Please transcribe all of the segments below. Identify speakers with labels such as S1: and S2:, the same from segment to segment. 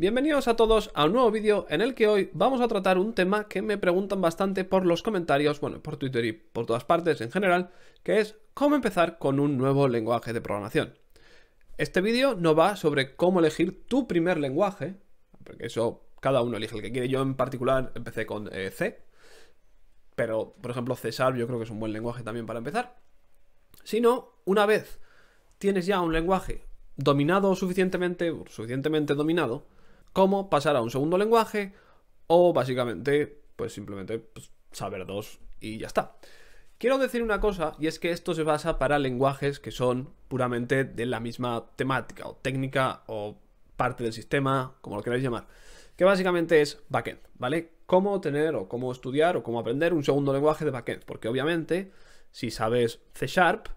S1: Bienvenidos a todos a un nuevo vídeo en el que hoy vamos a tratar un tema que me preguntan bastante por los comentarios, bueno, por Twitter y por todas partes en general, que es cómo empezar con un nuevo lenguaje de programación. Este vídeo no va sobre cómo elegir tu primer lenguaje, porque eso cada uno elige el que quiere. Yo en particular empecé con eh, C, pero por ejemplo C Sharp yo creo que es un buen lenguaje también para empezar. Sino, una vez tienes ya un lenguaje dominado suficientemente, suficientemente dominado, cómo pasar a un segundo lenguaje o básicamente, pues simplemente pues, saber dos y ya está. Quiero decir una cosa, y es que esto se basa para lenguajes que son puramente de la misma temática o técnica o parte del sistema, como lo queráis llamar, que básicamente es backend, ¿vale? Cómo tener o cómo estudiar o cómo aprender un segundo lenguaje de backend, porque obviamente si sabes C Sharp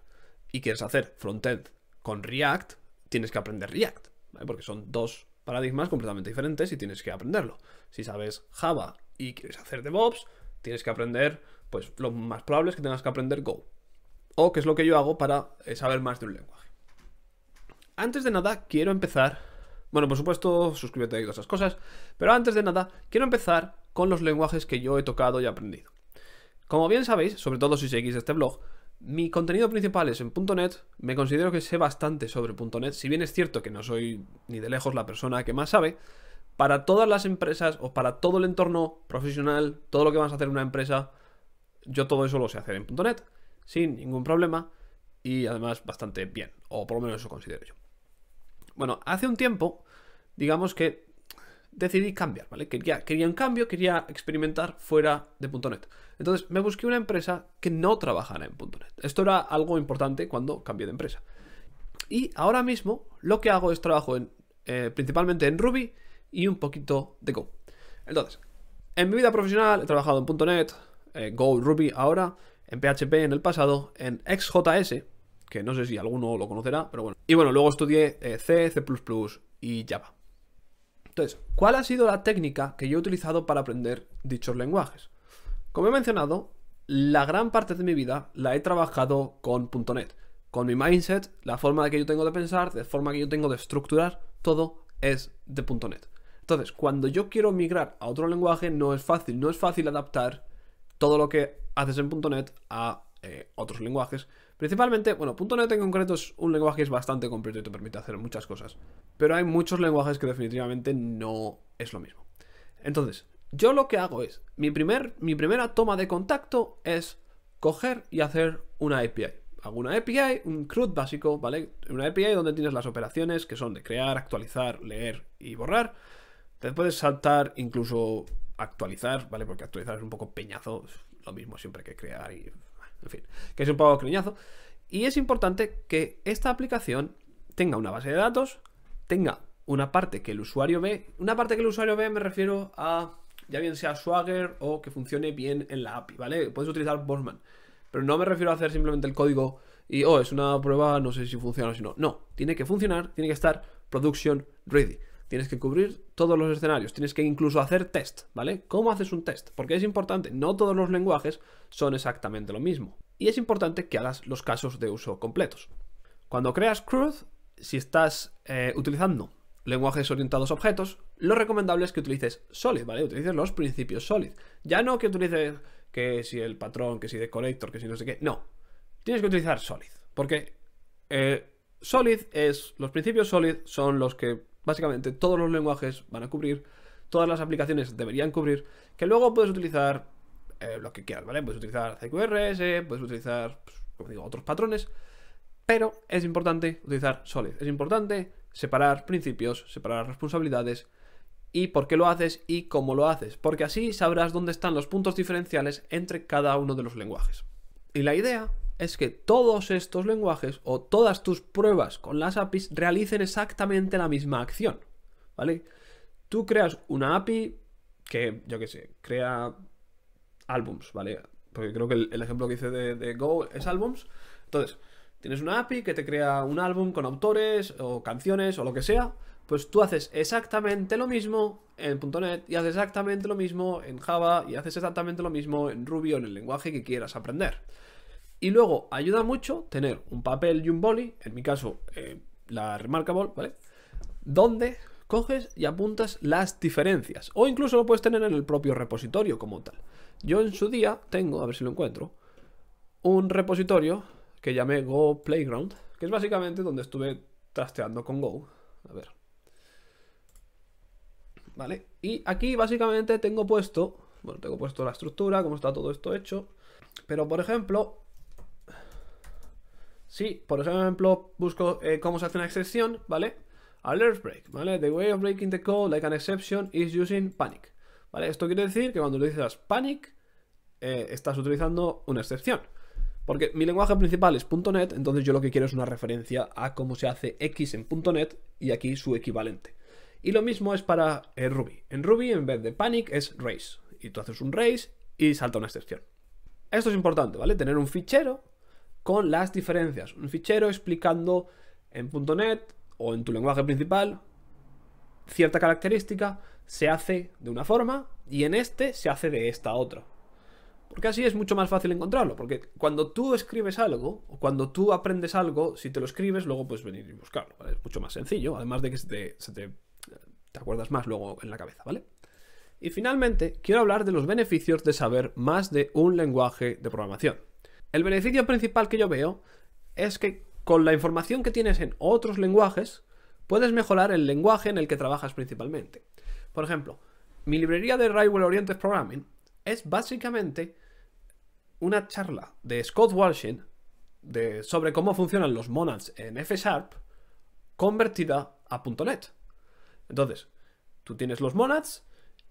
S1: y quieres hacer frontend con React, tienes que aprender React, ¿vale? porque son dos paradigmas completamente diferentes y tienes que aprenderlo. Si sabes Java y quieres hacer DevOps, tienes que aprender, pues lo más probable es que tengas que aprender Go. O que es lo que yo hago para eh, saber más de un lenguaje. Antes de nada, quiero empezar. Bueno, por supuesto, suscríbete y todas esas cosas. Pero antes de nada, quiero empezar con los lenguajes que yo he tocado y aprendido. Como bien sabéis, sobre todo si seguís este blog, mi contenido principal es en .NET, me considero que sé bastante sobre .NET, si bien es cierto que no soy ni de lejos la persona que más sabe, para todas las empresas o para todo el entorno profesional, todo lo que vas a hacer en una empresa, yo todo eso lo sé hacer en .NET, sin ningún problema y además bastante bien, o por lo menos eso considero yo. Bueno, hace un tiempo, digamos que decidí cambiar, ¿vale? Quería, un cambio, quería experimentar fuera de .NET. Entonces me busqué una empresa que no trabajara en .NET. Esto era algo importante cuando cambié de empresa. Y ahora mismo lo que hago es trabajo eh, principalmente en Ruby y un poquito de Go. Entonces, en mi vida profesional he trabajado en .NET, eh, Go, Ruby ahora, en PHP en el pasado, en XJS, que no sé si alguno lo conocerá, pero bueno. Y bueno, luego estudié eh, C, C++ y Java. Entonces, ¿cuál ha sido la técnica que yo he utilizado para aprender dichos lenguajes? Como he mencionado, la gran parte de mi vida la he trabajado con .NET, con mi mindset, la forma que yo tengo de pensar, de forma que yo tengo de estructurar, todo es de .NET. Entonces, cuando yo quiero migrar a otro lenguaje no es fácil, no es fácil adaptar todo lo que haces en .NET a eh, otros lenguajes. Principalmente, bueno, .NET en concreto es un lenguaje que es bastante completo y te permite hacer muchas cosas. Pero hay muchos lenguajes que definitivamente no es lo mismo. Entonces, yo lo que hago es, mi, primer, mi primera toma de contacto es coger y hacer una API. alguna una API, un CRUD básico, ¿vale? Una API donde tienes las operaciones que son de crear, actualizar, leer y borrar. Te puedes saltar incluso actualizar, ¿vale? Porque actualizar es un poco peñazo, lo mismo siempre que crear y en fin, que es un poco criñazo. Y es importante que esta aplicación tenga una base de datos, tenga una parte que el usuario ve. Una parte que el usuario ve me refiero a, ya bien sea Swagger o que funcione bien en la API, ¿vale? Puedes utilizar Postman, pero no me refiero a hacer simplemente el código y, oh, es una prueba, no sé si funciona o si no. No, tiene que funcionar, tiene que estar production ready. Tienes que cubrir todos los escenarios, tienes que incluso hacer test, ¿vale? ¿Cómo haces un test? Porque es importante, no todos los lenguajes son exactamente lo mismo. Y es importante que hagas los casos de uso completos. Cuando creas CRUD, si estás eh, utilizando lenguajes orientados a objetos, lo recomendable es que utilices Solid, ¿vale? Utilices los principios Solid. Ya no que utilices que si el patrón, que si de collector, que si no sé qué. No. Tienes que utilizar Solid. Porque eh, Solid es. Los principios Solid son los que básicamente todos los lenguajes van a cubrir, todas las aplicaciones deberían cubrir, que luego puedes utilizar eh, lo que quieras, ¿vale? Puedes utilizar CQRS, puedes utilizar, pues, como digo, otros patrones, pero es importante utilizar Solid, es importante separar principios, separar responsabilidades y por qué lo haces y cómo lo haces, porque así sabrás dónde están los puntos diferenciales entre cada uno de los lenguajes. Y la idea es que todos estos lenguajes o todas tus pruebas con las APIs realicen exactamente la misma acción, ¿vale? Tú creas una API que, yo qué sé, crea álbums, ¿vale? Porque creo que el, ejemplo que hice de, de Go es álbums. Entonces, tienes una API que te crea un álbum con autores o canciones o lo que sea. Pues tú haces exactamente lo mismo en .NET y haces exactamente lo mismo en Java y haces exactamente lo mismo en Ruby o en el lenguaje que quieras aprender. Y luego ayuda mucho tener un papel y un boli, en mi caso eh, la Remarkable, ¿vale? Donde coges y apuntas las diferencias. O incluso lo puedes tener en el propio repositorio como tal. Yo en su día tengo, a ver si lo encuentro, un repositorio que llamé Go Playground, que es básicamente donde estuve trasteando con Go. A ver. ¿Vale? Y aquí básicamente tengo puesto, bueno, tengo puesto la estructura, cómo está todo esto hecho. Pero por ejemplo, si, por ejemplo, busco eh, cómo se hace una excepción, ¿vale? Alert break, ¿vale? The way of breaking the code like an exception is using panic. ¿Vale? Esto quiere decir que cuando dices panic, eh, estás utilizando una excepción. Porque mi lenguaje principal es .NET, entonces yo lo que quiero es una referencia a cómo se hace X en .NET y aquí su equivalente. Y lo mismo es para eh, Ruby. En Ruby, en vez de panic, es race. Y tú haces un race y salta una excepción. Esto es importante, ¿vale? Tener un fichero con las diferencias. Un fichero explicando en .NET o en tu lenguaje principal cierta característica se hace de una forma y en este se hace de esta otra. Porque así es mucho más fácil encontrarlo, porque cuando tú escribes algo, o cuando tú aprendes algo, si te lo escribes, luego puedes venir y buscarlo, Es mucho más sencillo, además de que te acuerdas más luego en la cabeza, ¿vale? Y finalmente, quiero hablar de los beneficios de saber más de un lenguaje de programación. El beneficio principal que yo veo es que con la información que tienes en otros lenguajes, puedes mejorar el lenguaje en el que trabajas principalmente. Por ejemplo, mi librería de rival Oriented Programming es básicamente una charla de Scott Walsh sobre cómo funcionan los monads en F convertida a .NET. Entonces, tú tienes los monads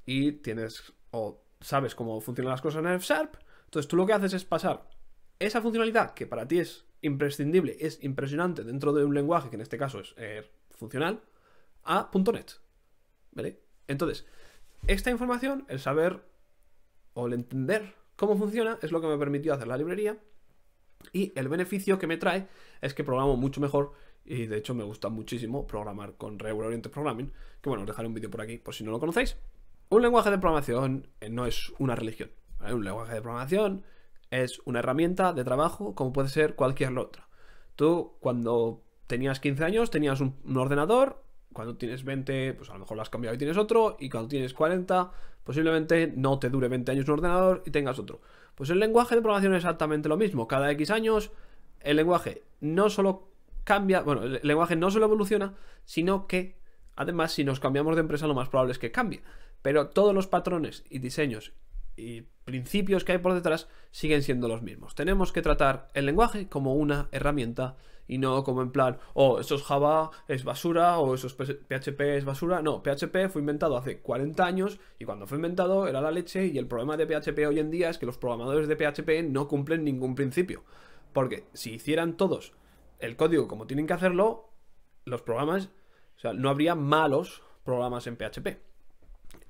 S1: y tienes o sabes cómo funcionan las cosas en F entonces tú lo que haces es pasar esa funcionalidad que para ti es imprescindible, es impresionante dentro de un lenguaje, que en este caso es eh, funcional, a .NET. ¿Vale? Entonces, esta información, el saber o el entender cómo funciona, es lo que me permitió hacer la librería. Y el beneficio que me trae es que programo mucho mejor y de hecho me gusta muchísimo programar con Regular Oriented Programming, que bueno, os dejaré un vídeo por aquí por si no lo conocéis. Un lenguaje de programación eh, no es una religión. Hay Un lenguaje de programación es una herramienta de trabajo como puede ser cualquier otra. Tú cuando tenías 15 años tenías un, ordenador, cuando tienes 20 pues a lo mejor lo has cambiado y tienes otro, y cuando tienes 40 posiblemente no te dure 20 años un ordenador y tengas otro. Pues el lenguaje de programación es exactamente lo mismo, cada X años el lenguaje no solo cambia, bueno, el lenguaje no solo evoluciona, sino que además si nos cambiamos de empresa lo más probable es que cambie. Pero todos los patrones y diseños y principios que hay por detrás siguen siendo los mismos. Tenemos que tratar el lenguaje como una herramienta y no como en plan, oh, eso es Java, es basura, o eso es PHP, es basura. No, PHP fue inventado hace 40 años y cuando fue inventado era la leche y el problema de PHP hoy en día es que los programadores de PHP no cumplen ningún principio. Porque si hicieran todos el código como tienen que hacerlo, los programas, o sea, no habría malos programas en PHP.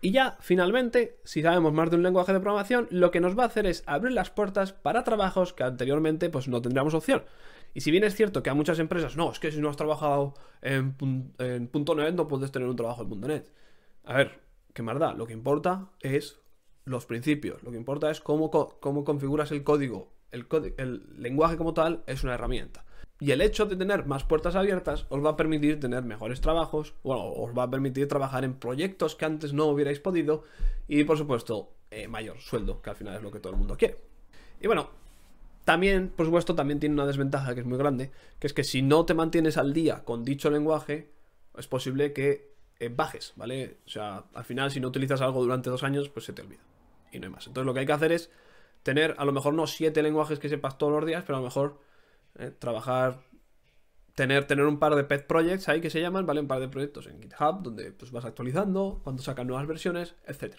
S1: Y ya, finalmente, si sabemos más de un lenguaje de programación, lo que nos va a hacer es abrir las puertas para trabajos que anteriormente pues, no tendríamos opción. Y si bien es cierto que a muchas empresas, no, es que si no has trabajado en, punto .NET no puedes tener un trabajo en .NET. A ver, qué más lo que importa es los principios, lo que importa es cómo, cómo configuras el código. el lenguaje como tal es una herramienta. Y el hecho de tener más puertas abiertas os va a permitir tener mejores trabajos, bueno, os va a permitir trabajar en proyectos que antes no hubierais podido y por supuesto eh, mayor sueldo, que al final es lo que todo el mundo quiere. Y bueno, también, por supuesto, también tiene una desventaja que es muy grande, que es que si no te mantienes al día con dicho lenguaje, es posible que eh, bajes, ¿vale? O sea, al final si no utilizas algo durante dos años, pues se te olvida. Y no hay más. Entonces lo que hay que hacer es tener a lo mejor no siete lenguajes que sepas todos los días, pero a lo mejor eh, trabajar, tener, tener un par de pet projects ahí que se llaman, ¿vale? Un par de proyectos en GitHub donde pues vas actualizando, cuando sacan nuevas versiones, etc.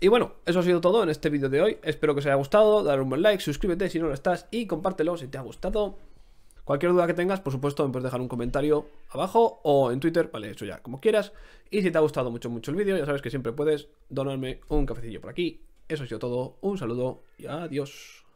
S1: Y bueno, eso ha sido todo en este vídeo de hoy. Espero que os haya gustado. dar un buen like, suscríbete si no lo estás y compártelo si te ha gustado. Cualquier duda que tengas, por supuesto, me puedes dejar un comentario abajo o en Twitter, vale, eso ya, como quieras. Y si te ha gustado mucho, mucho el vídeo, ya sabes que siempre puedes donarme un cafecillo por aquí. Eso ha sido todo, un saludo y adiós.